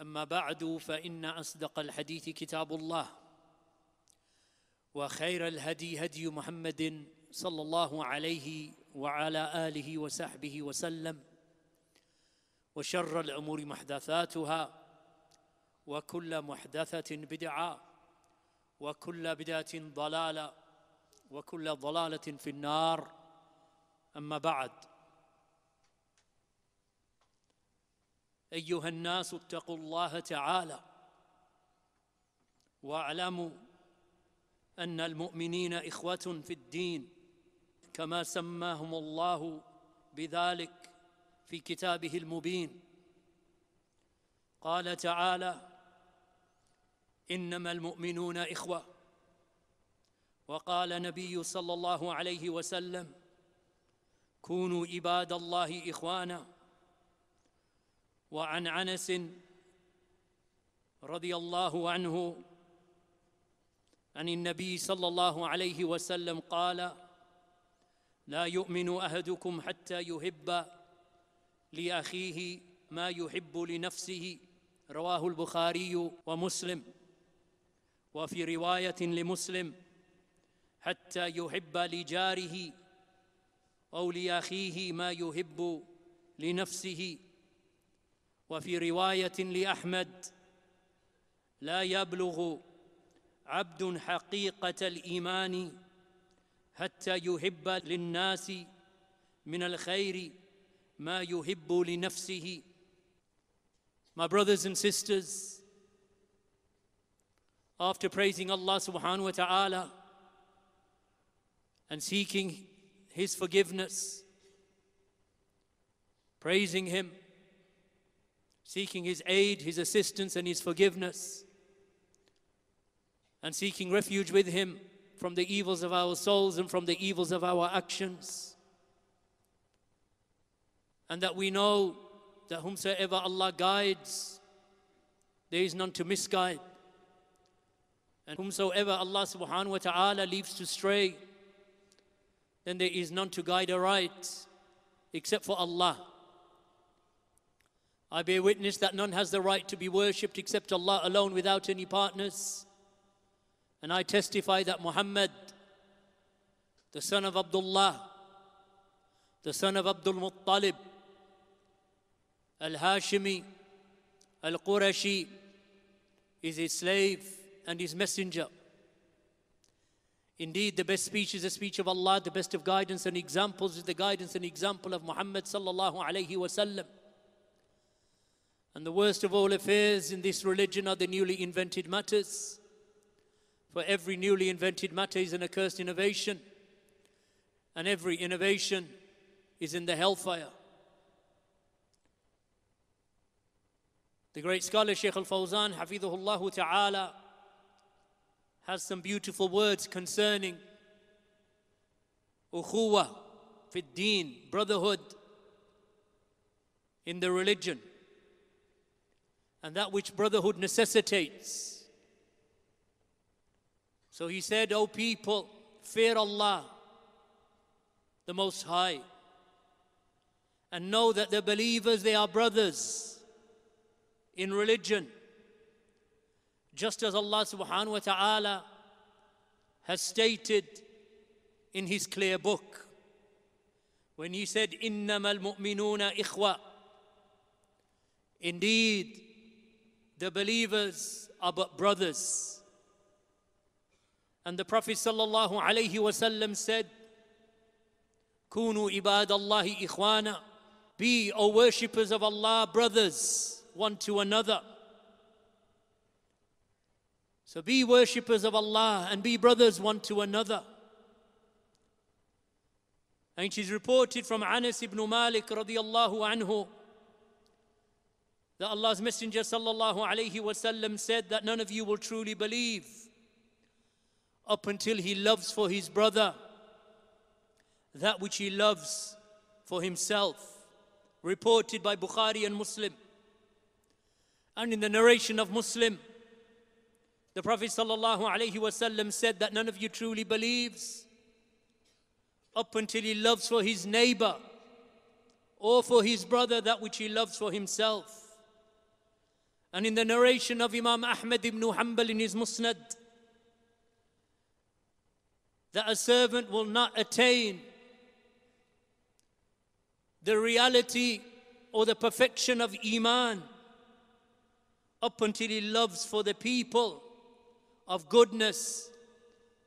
أما بعد فإن أصدق الحديث كتاب الله وخير الهدي هدي محمد صلى الله عليه وعلى آله وصحبه وسلم وشر الأمور محدثاتها وكل محدثة بدعة وكل بدعة ضلالة وكل ضلالة في النار أما بعد ايها الناس اتقوا الله تعالى واعلموا ان المؤمنين اخوه في الدين كما سماهم الله بذلك في كتابه المبين قال تعالى انما المؤمنون اخوه وقال نبي صلى الله عليه وسلم كونوا عباد الله اخوانا وعن انس رضي الله عنه عن النبي صلى الله عليه وسلم قال لا يؤمن احدكم حتى يحب لاخيه ما يحب لنفسه رواه البخاري ومسلم وفي روايه لمسلم حتى يحب لجاره او لاخيه ما يحب لنفسه وفي روايه لاحمد لا يبلغ عبد حقيقه الايمان حتى يحب للناس من الخير ما يحب لنفسه My brothers and sisters, after praising Allah subhanahu wa ta'ala and seeking His forgiveness, praising Him, seeking his aid, his assistance, and his forgiveness, and seeking refuge with him from the evils of our souls and from the evils of our actions. And that we know that whomsoever Allah guides, there is none to misguide. And whomsoever Allah subhanahu wa ta'ala leaves to stray, then there is none to guide aright except for Allah. I bear witness that none has the right to be worshipped except Allah alone without any partners. And I testify that Muhammad, the son of Abdullah, the son of Abdul Muttalib, Al Hashimi, Al Qurashi, is his slave and his messenger. Indeed, the best speech is the speech of Allah, the best of guidance and examples is the guidance and example of Muhammad sallallahu alayhi wasallam. And the worst of all affairs in this religion are the newly invented matters. For every newly invented matter is an accursed innovation, and every innovation is in the hellfire. The great scholar Sheikh Al Fawzan, Hafidhullah Ta'ala, has some beautiful words concerning ukhuwa, fiddeen, brotherhood in the religion and that which brotherhood necessitates. So he said, O people, fear Allah, the Most High, and know that the believers, they are brothers in religion. Just as Allah subhanahu wa ta'ala has stated in his clear book, when he said, إِنَّمَا الْمُؤْمِنُونَ إِخْوَةً Indeed, the believers are but brothers. And the Prophet sallallahu alaihi wasallam said, "Kunu ibad ikhwana." Be, O worshippers of Allah, brothers one to another. So be worshippers of Allah and be brothers one to another. And it is reported from Anas ibn Malik radiallahu anhu that Allah's Messenger sallallahu alayhi wasallam said that none of you will truly believe up until he loves for his brother that which he loves for himself, reported by Bukhari and Muslim. And in the narration of Muslim, the Prophet sallallahu alayhi wasallam said that none of you truly believes up until he loves for his neighbor or for his brother that which he loves for himself. And in the narration of Imam Ahmad ibn Hanbal in his Musnad, that a servant will not attain the reality or the perfection of Iman up until he loves for the people of goodness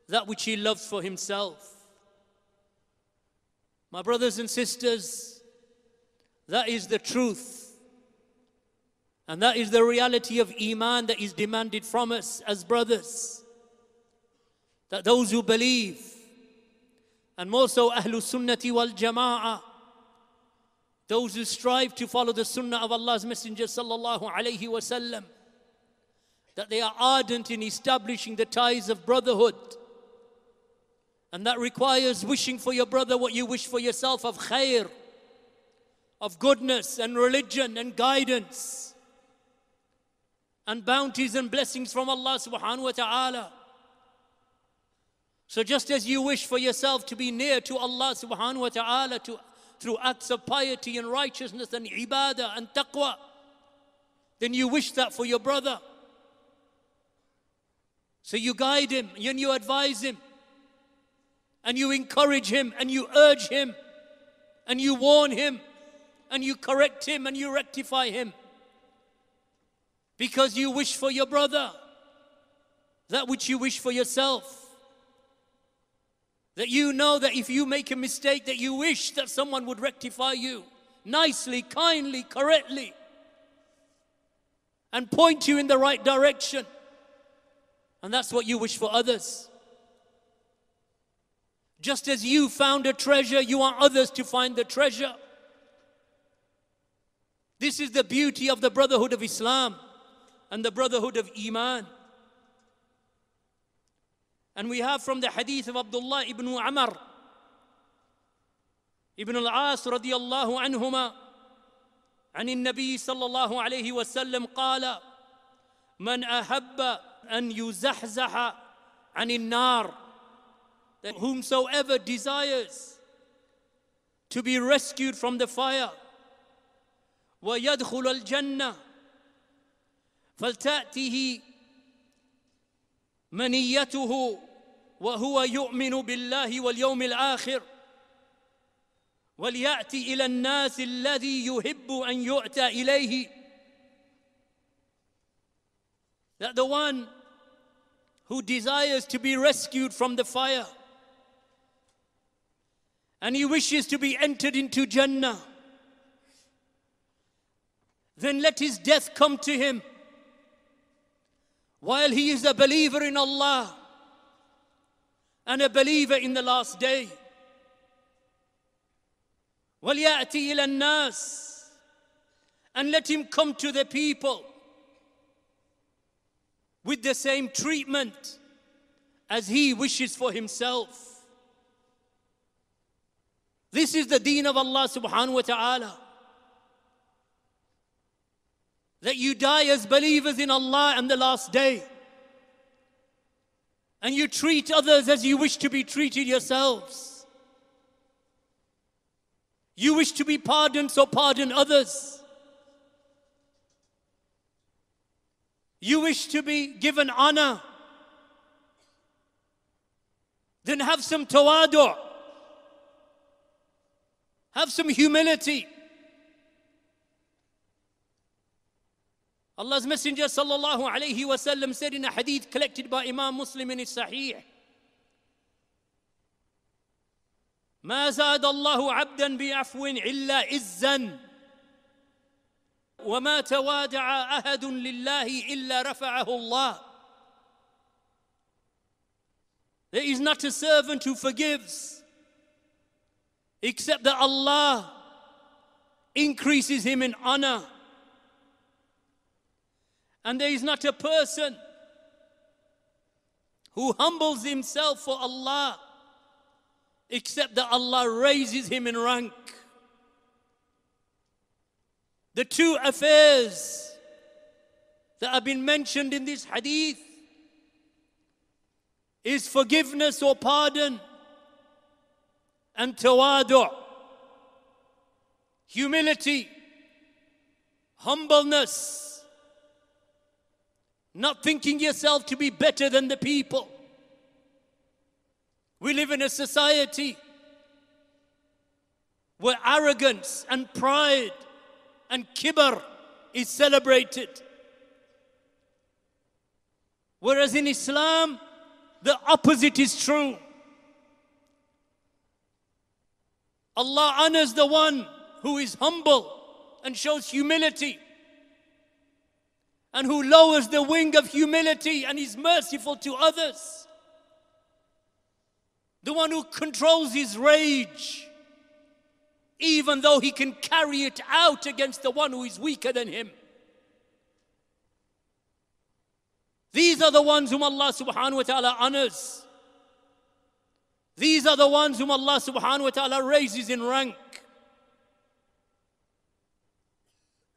that which he loves for himself. My brothers and sisters, that is the truth and that is the reality of Iman that is demanded from us as brothers. That those who believe, and more so Ahlul Sunnati wal Jama'ah, those who strive to follow the Sunnah of Allah's Messenger sallallahu alayhi wasallam, that they are ardent in establishing the ties of brotherhood. And that requires wishing for your brother what you wish for yourself of khair, of goodness and religion and guidance and bounties and blessings from Allah subhanahu wa ta'ala. So just as you wish for yourself to be near to Allah subhanahu wa ta'ala to, through acts of piety and righteousness and ibadah and taqwa, then you wish that for your brother. So you guide him and you advise him and you encourage him and you urge him and you warn him and you correct him and you rectify him because you wish for your brother that which you wish for yourself. That you know that if you make a mistake, that you wish that someone would rectify you nicely, kindly, correctly, and point you in the right direction. And that's what you wish for others. Just as you found a treasure, you want others to find the treasure. This is the beauty of the brotherhood of Islam. and the brotherhood of Iman. And we have from the hadith of Abdullah ibn Amr, ibn al-As radiallahu anhuma, عنهما عن النبي صلى الله عليه وسلم قال من أحب أن يزحزح عن النار that whomsoever desires to be rescued from the fire ويدخل الجنه فلتاته منيته وهو يؤمن بالله واليوم الاخر ولياتي الى الناس الذي يحب ان يؤتى اليه that the one who desires to be rescued from the fire and he wishes to be entered into Jannah, then let his death come to him While he is a believer in Allah and a believer in the last day. وَلْيَأْتِي إِلَى النَّاسِ And let him come to the people with the same treatment as he wishes for himself. This is the deen of Allah subhanahu wa ta'ala. That you die as believers in Allah and the last day. And you treat others as you wish to be treated yourselves. You wish to be pardoned, so pardon others. You wish to be given honor, then have some tawadu, have some humility. Allah's Messenger sallallahu alayhi wa sallam said in a hadith collected by Imam Muslim in his Sahih, ما زاد الله عبدا بعفو إلا عزا وما توادع أهد لله إلا رفعه الله There is not a servant who forgives except that Allah increases him in honor And there is not a person who humbles himself for Allah except that Allah raises him in rank. The two affairs that have been mentioned in this hadith is forgiveness or pardon and tawadu, humility, humbleness not thinking yourself to be better than the people. We live in a society where arrogance and pride and kibar is celebrated. Whereas in Islam, the opposite is true. Allah honors the one who is humble and shows humility and who lowers the wing of humility and is merciful to others. The one who controls his rage, even though he can carry it out against the one who is weaker than him. These are the ones whom Allah subhanahu wa ta'ala honors. These are the ones whom Allah subhanahu wa ta'ala raises in rank.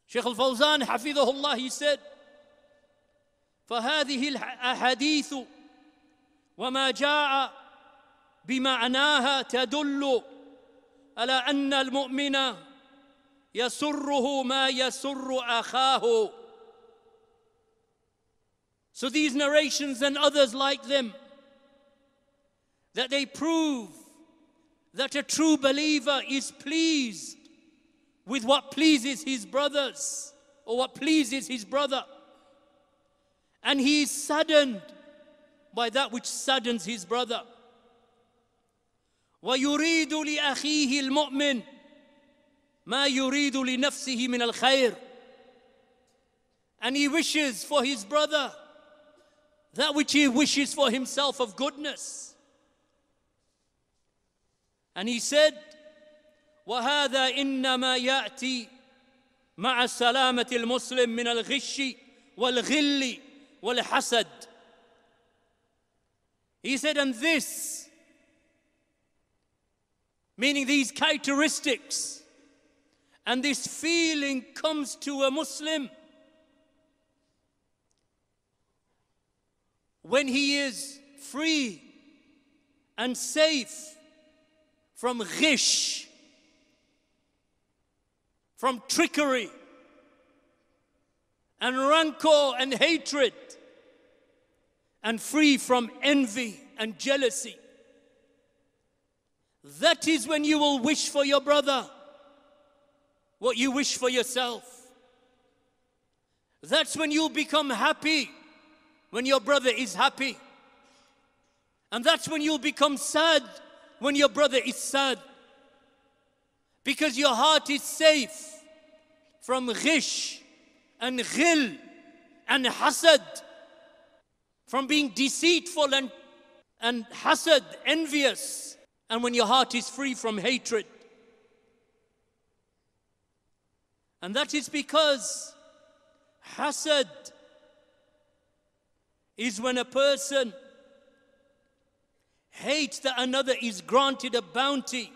Shaykh al Fawzan, Hafidahullah, he said, فهذه الاحاديث وما جاء بمعناها تدل على ان المؤمن يسره ما يسر اخاه So these narrations and others like them that they prove that a true believer is pleased with what pleases his brothers or what pleases his brother and he is saddened by that which saddens his brother. ويريد لأخيه المؤمن ما يريد لنفسه من الخير and he wishes for his brother that which he wishes for himself of goodness and he said وهذا إنما يأتي مع سلامة المسلم من الغش والغل well, He said, and this, meaning these characteristics, and this feeling comes to a Muslim when he is free and safe from ghish, from trickery and rancor and hatred and free from envy and jealousy. That is when you will wish for your brother what you wish for yourself. That's when you'll become happy when your brother is happy. And that's when you'll become sad when your brother is sad. Because your heart is safe from ghish and ghil and hasad from being deceitful and, and hasad, envious, and when your heart is free from hatred. And that is because hasad is when a person hates that another is granted a bounty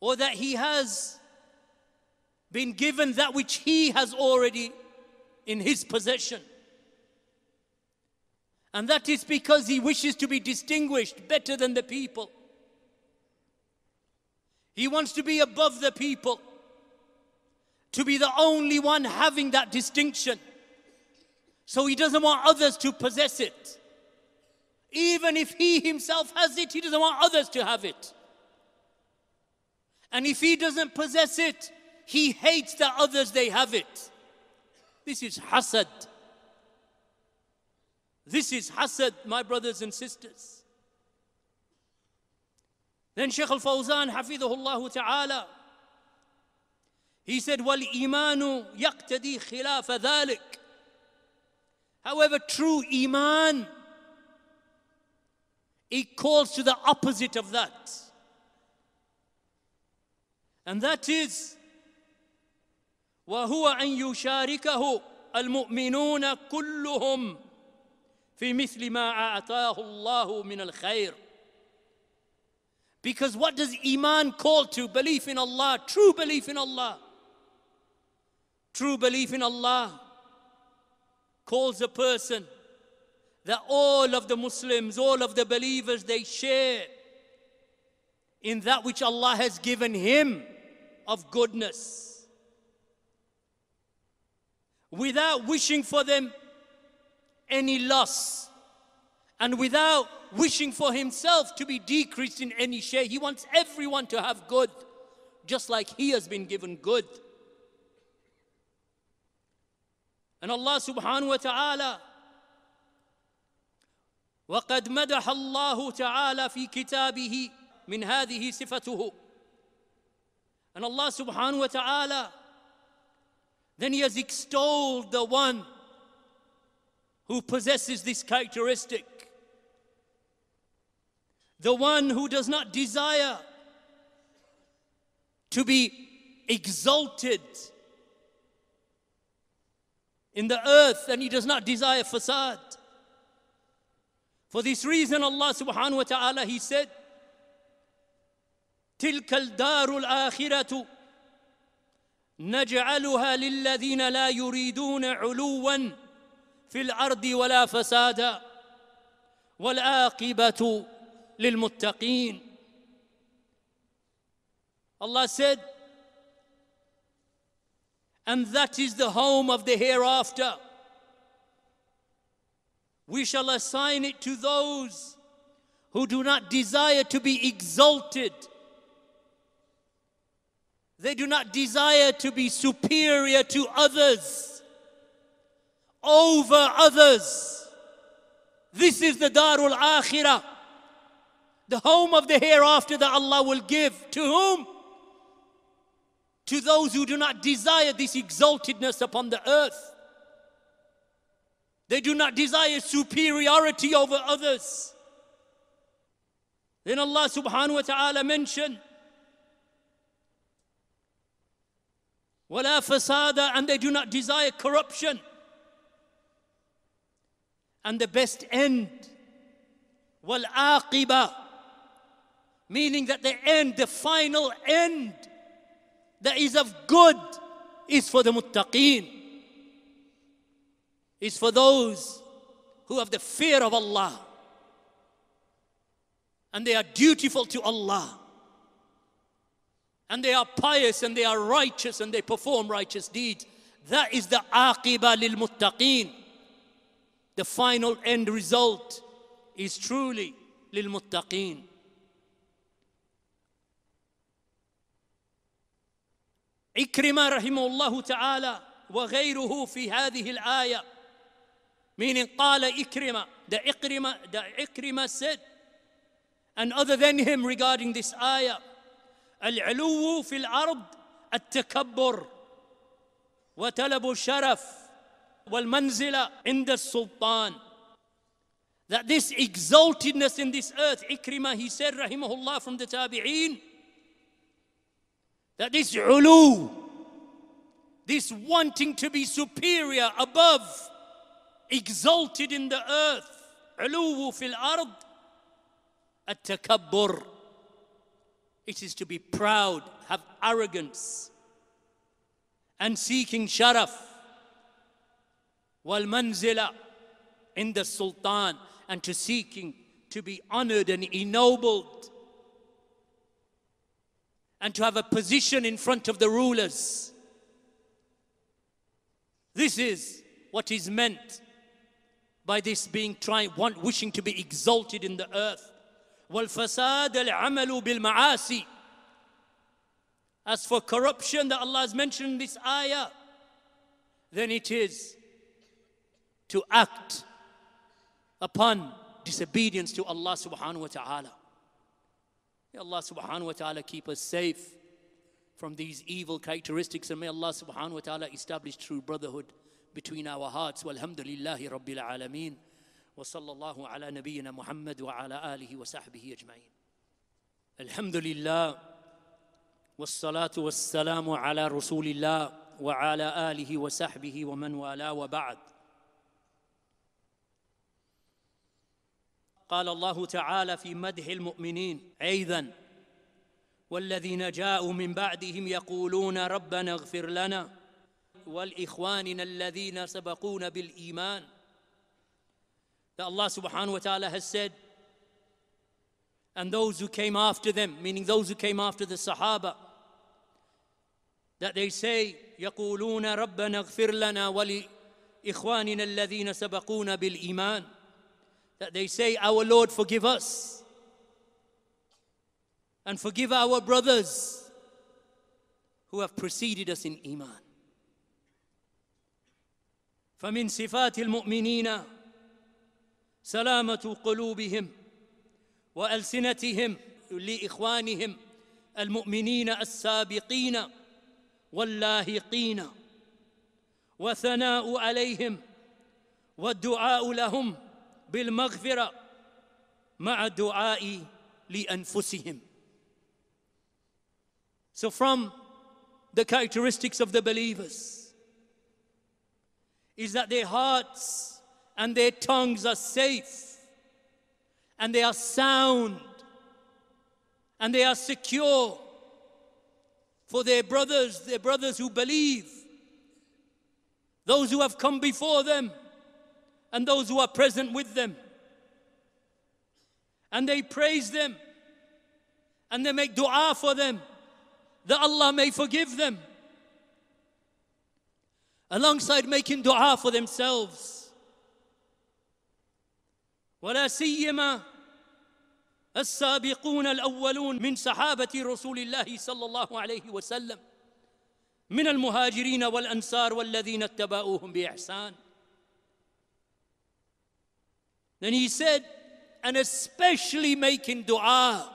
or that he has been given that which he has already in his possession. And that is because he wishes to be distinguished better than the people. He wants to be above the people, to be the only one having that distinction. So he doesn't want others to possess it. Even if he himself has it, he doesn't want others to have it. And if he doesn't possess it, he hates that others they have it. This is hasad. This is hasad, my brothers and sisters. Then Shaykh Al Fawzan, Hafidahullah Ta'ala, he said, وَالْإِيمَانُ يَقْتَدِي خِلَافَ ذَلِكَ However, true Iman, it calls to the opposite of that. And that is, وَهُوَ أَن يُشَارِكَهُ الْمُؤْمِنُونَ كُلُّهُمْ في مثل ما أعطاه الله من الخير. Because what does Iman call to? Belief in Allah, true belief in Allah. True belief in Allah calls a person that all of the Muslims, all of the believers, they share in that which Allah has given him of goodness without wishing for them any loss and without wishing for himself to be decreased in any share. He wants everyone to have good, just like he has been given good. And Allah subhanahu wa ta'ala وقد مدح الله تعالى في كتابه من هذه صفته and Allah subhanahu wa ta'ala then he has extolled the one who possesses this characteristic. The one who does not desire to be exalted in the earth and he does not desire facade. For this reason, Allah subhanahu wa ta'ala, He said, تلك الدار الآخرة نجعلها للذين لا يريدون علواً في الارض ولا فسادا والعاقبه للمتقين Allah said and that is the home of the hereafter we shall assign it to those who do not desire to be exalted they do not desire to be superior to others over others. This is the Darul Akhirah, the home of the hereafter that Allah will give. To whom? To those who do not desire this exaltedness upon the earth. They do not desire superiority over others. Then Allah subhanahu wa ta'ala mentioned, وَلَا فَسَادَ And they do not desire corruption and the best end. Wal aqiba, meaning that the end, the final end that is of good is for the muttaqeen, is for those who have the fear of Allah and they are dutiful to Allah and they are pious and they are righteous and they perform righteous deeds. That is the aqiba lil muttaqeen. The final end result is truly للمتقين. إكرمة رحمه الله تعالى وغيره في هذه الآية من قال إكرمة the إكرمة the إكرمة said and other than him regarding this ayah آية، العلو في الأرض التكبر وتلب الشرف in the Sultan. that this exaltedness in this earth, Ikrimah, he said, rahimahullah, from the Tabi'een, that this ulu, this wanting to be superior, above, exalted in the earth, uluwu fil ard, at takabbur. It is to be proud, have arrogance, and seeking sharaf. والمنزلة in the sultan and to seeking to be honored and ennobled and to have a position in front of the rulers. This is what is meant by this being trying, want, wishing to be exalted in the earth. وَالْفَسَادَ الْعَمَلُ بِالْمَعَاسِي As for corruption that Allah has mentioned in this ayah, then it is to act upon disobedience to Allah subhanahu wa ta'ala. May Allah subhanahu wa ta'ala keep us safe from these evil characteristics and may Allah subhanahu wa ta'ala establish true brotherhood between our hearts. Walhamdulillahi Rabbil Alameen. Wa وصلى الله على نبينا محمد وعلى آله وصحبه أجمعين الحمد لله والصلاة والسلام على رسول الله وعلى آله وصحبه ومن والاه وبعد قال الله تعالى في مدح المؤمنين ايضا والذين جاءوا من بعدهم يقولون ربنا اغفر لنا ولاخواننا الذين سبقونا بالايمان that Allah subhanahu wa ta'ala has said and those who came after them meaning those who came after the sahaba that they say يقولون ربنا اغفر لنا ولإخواننا الذين سبقونا بالإيمان that they say, Our Lord, forgive us and forgive our brothers who have preceded us in Iman. فمن صفات المؤمنين سلامة قلوبهم وألسنتهم لإخوانهم المؤمنين السابقين واللاهقين وثناء عليهم والدعاء لهم مع لانفسهم so from the characteristics of the believers is that their hearts and their tongues are safe and they are sound and they are secure for their brothers, their brothers who believe, those who have come before them and those who are present with them. And they praise them and they make dua for them that Allah may forgive them. Alongside making dua for themselves. ولا سيما السابقون الاولون من صحابه رسول الله صلى الله عليه وسلم من المهاجرين والانصار والذين اتبعوهم باحسان then he said, and especially making dua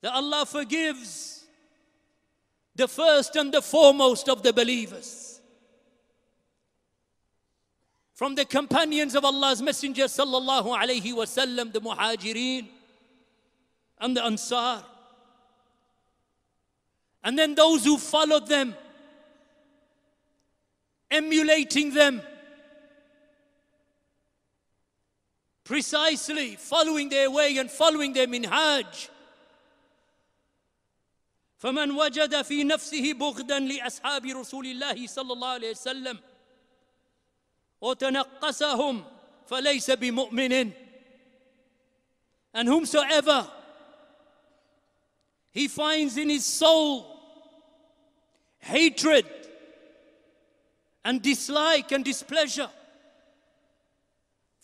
that Allah forgives the first and the foremost of the believers. From the companions of Allah's Messenger sallallahu alaihi wasallam, the muhajirin and the ansar. And then those who followed them, emulating them precisely following their way and following them in Hajj. فمن وجد في نفسه بغدا لأصحاب رسول الله صلى الله عليه وسلم وتنقصهم فليس بمؤمن and whomsoever he finds in his soul hatred and dislike and displeasure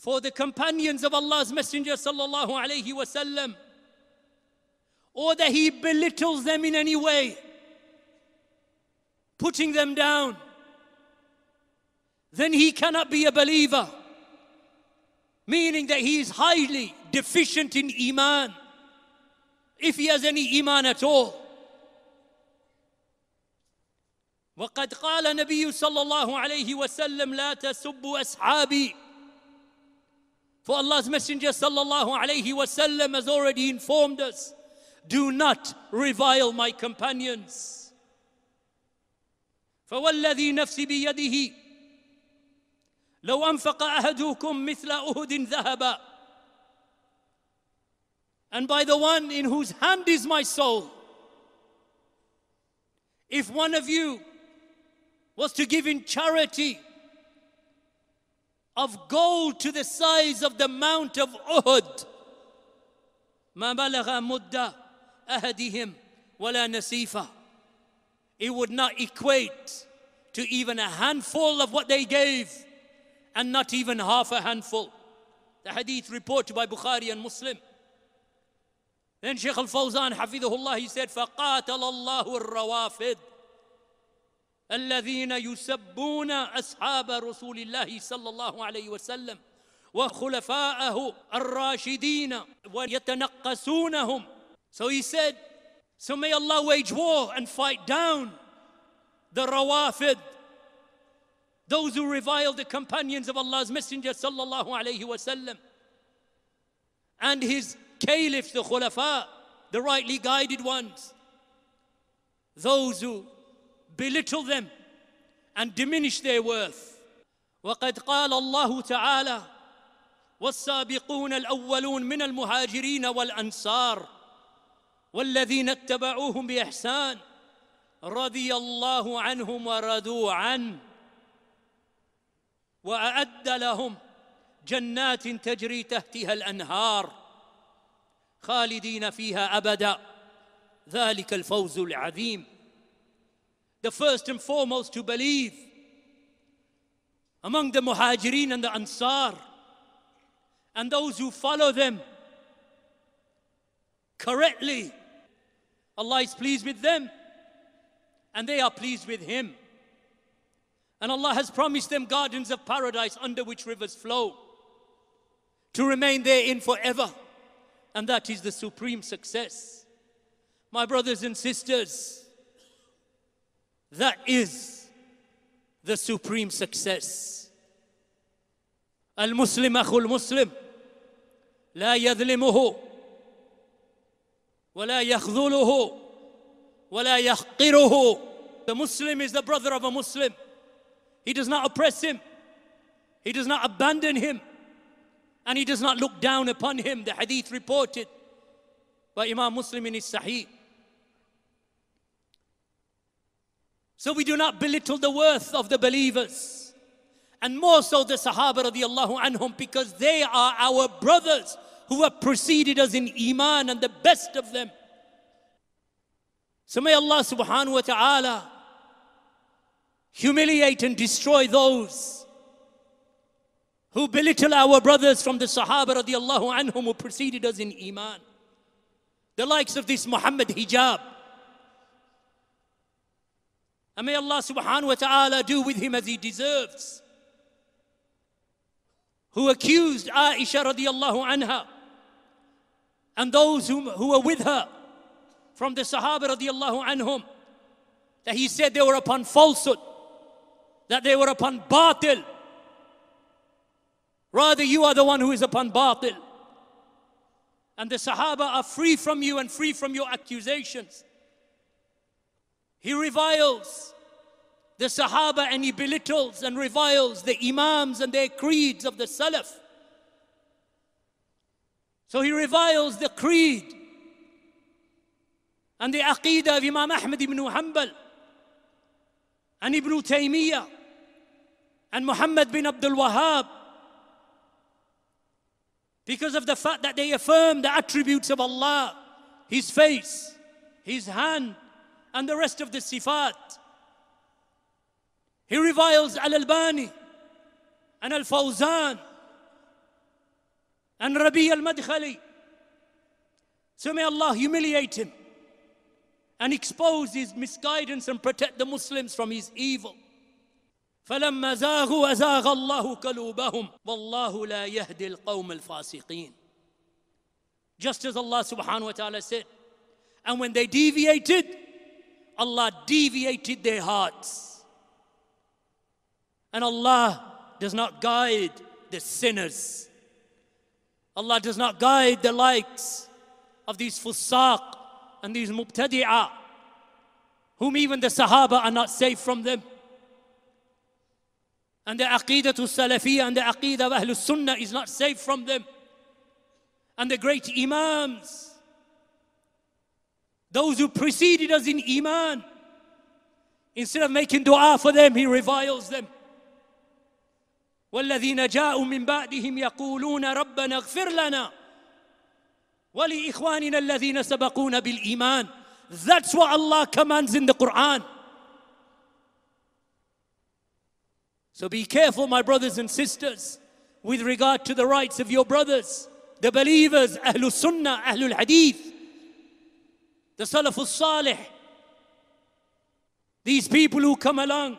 for the companions of Allah's Messenger sallallahu alayhi wasallam or that he belittles them in any way putting them down then he cannot be a believer meaning that he is highly deficient in iman if he has any iman at all وقد قال النبي صلى الله عليه وسلم لا تسبوا أصحابي for Allah's Messenger sallallahu alayhi wasallam has already informed us, do not revile my companions. فوالذي نَفْسِ بيده لو أنفق أحدكم مثل أهد ذهبا And by the one in whose hand is my soul, if one of you was to give in charity of gold to the size of the Mount of Uhud. ما بلغ مدة أهدهم ولا نسيفا. It would not equate to even a handful of what they gave and not even half a handful. The hadith reported by Bukhari and Muslim. Then Shaykh al-Fawzan, hafidhullah, he said, فَقَاتَلَ اللَّهُ الرَّوَافِدِ الذين يسبون اصحاب رسول الله صلى الله عليه وسلم وخلفاءه الراشدين ويتنقصونهم so he said so may Allah wage war and fight down the rawafid those who revile the companions of Allah's messenger صلى الله عليه وسلم and his caliphs the khulafa the rightly guided ones those who belittle them and diminish their worth. وقد قال الله تعالى والسابقون الأولون من المهاجرين والأنصار والذين اتبعوهم بإحسان رضي الله عنهم ورضوا عنه وأعد لهم جنات تجري تحتها الأنهار خالدين فيها أبدا ذلك الفوز العظيم the first and foremost to believe among the Muhajirin and the Ansar and those who follow them correctly. Allah is pleased with them and they are pleased with Him. And Allah has promised them gardens of paradise under which rivers flow to remain therein forever. And that is the supreme success. My brothers and sisters, that is the supreme success. المسلم أخو المسلم لا يظلمه ولا يخذله ولا يحقره The Muslim is the brother of a Muslim. He does not oppress him. He does not abandon him. And he does not look down upon him. The hadith reported by Imam Muslim in his Sahih. So we do not belittle the worth of the believers. And more so the Sahaba radiallahu anhum because they are our brothers who have preceded us in Iman and the best of them. So may Allah subhanahu wa ta'ala humiliate and destroy those who belittle our brothers from the Sahaba radiallahu anhum who preceded us in Iman. The likes of this Muhammad Hijab, and may Allah subhanahu wa ta'ala do with him as he deserves. Who accused Aisha radiallahu anha and those who, who were with her from the Sahaba radiallahu anhum that he said they were upon falsehood, that they were upon batil. Rather, you are the one who is upon batil. And the Sahaba are free from you and free from your accusations. He reviles the Sahaba and he belittles and reviles the Imams and their creeds of the Salaf. So he reviles the creed and the Aqidah of Imam Ahmad ibn Hanbal and Ibn Taymiyyah and Muhammad bin Abdul Wahhab because of the fact that they affirm the attributes of Allah His face, His hand, and the rest of the sifat. He reviles Al Albani and Al Fawzan and Rabi Al Madkhali. So may Allah humiliate him and expose his misguidance and protect the Muslims from his evil. فلما زاغوا أزاغ الله قلوبهم والله لا يهدي القوم الفاسقين Just as Allah subhanahu wa ta'ala said. And when they deviated, Allah deviated their hearts. And Allah does not guide the sinners. Allah does not guide the likes of these fusaq and these mubtadi'ah, whom even the Sahaba are not safe from them. And the aqidah to and the aqidah of Ahlul Sunnah is not safe from them. And the great Imams those who preceded us in Iman. Instead of making dua for them, he reviles them. والذين جاءوا من بعدهم يقولون ربنا اغفر لنا ولإخواننا الذين سبقونا بالإيمان That's what Allah commands in the Quran. So be careful, my brothers and sisters, with regard to the rights of your brothers, the believers, Ahlul Sunnah, Ahlul Hadith the al Salih, these people who come along,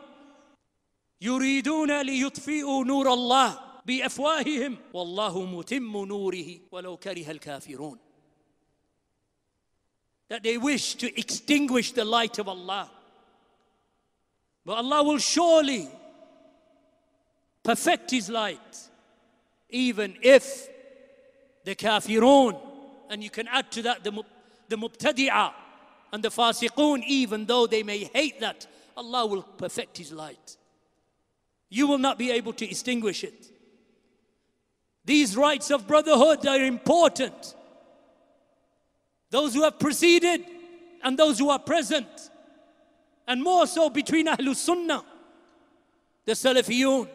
يريدون ليطفئوا نور الله بأفواههم والله متم نوره ولو كره الكافرون that they wish to extinguish the light of Allah but Allah will surely perfect his light even if the kafirun and you can add to that the the mubtadi'ah and the fasiqun, even though they may hate that, Allah will perfect His light. You will not be able to extinguish it. These rights of brotherhood are important. Those who have preceded and those who are present, and more so between Ahlul Sunnah, the Salafiyun.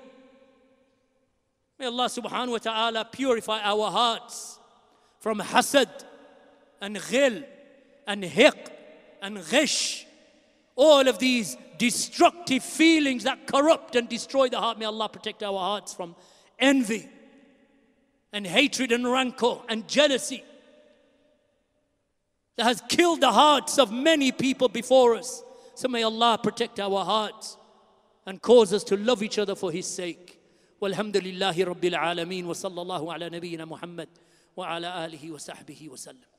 May Allah subhanahu wa ta'ala purify our hearts from hasad انغل انهق انغش all of these destructive feelings that corrupt and destroy the heart may Allah protect our hearts from envy and hatred and rancor and jealousy that has killed the hearts of many people before us so may Allah protect our hearts and cause us to love each other for his sake والحمد لله رب العالمين وصلى الله على نبينا محمد وعلى اله وصحبه وسلم